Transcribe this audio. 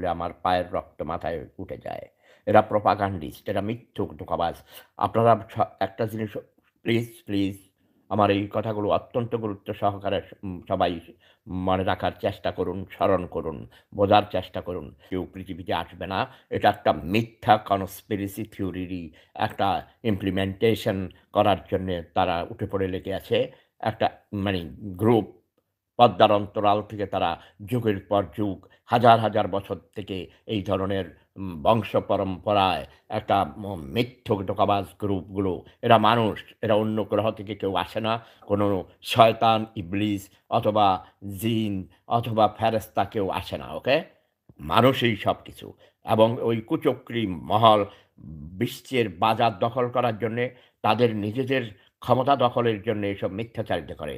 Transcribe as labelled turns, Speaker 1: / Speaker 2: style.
Speaker 1: খুলে আমার পায়ের রক্ত মাথায় উঠে যায় এরা প্রপাগান্ডিস্ট এরা মিথ্যুক ধোকাবাজ আপনারা একটা জিনিস প্লিজ প্লিজ আমার এই কথাগুলো অত্যন্ত গুরুত্ব সহকারে সবাই মনে রাখার চেষ্টা করুন স্মরণ করুন বোঝার চেষ্টা করুন কেউ পৃথিবীতে আসবে না এটা একটা মিথ্যা কনস্পিরেসি থিওরিরই একটা ইমপ্লিমেন্টেশন করার জন্যে তারা উঠে পড়ে লেগে আছে একটা মানে গ্রুপ পদ্মার অন্তরাল থেকে তারা যুগের পর যুগ হাজার হাজার বছর থেকে এই ধরনের বংশ পরম্পরায় একটা মিথ্যক ডোকাবাজ গ্রুপগুলো এরা মানুষ এরা অন্য গ্রহ থেকে কেউ আসে না কোনো শয়তান ইবলিস অথবা জিন অথবা ফেরেস্তা কেউ আসে না ওকে মানুষই সব কিছু এবং ওই কুচক্রি মহল বিশ্বের বাজার দখল করার জন্যে তাদের নিজেদের ক্ষমতা দখলের জন্য এসব মিথ্যাচারিত করে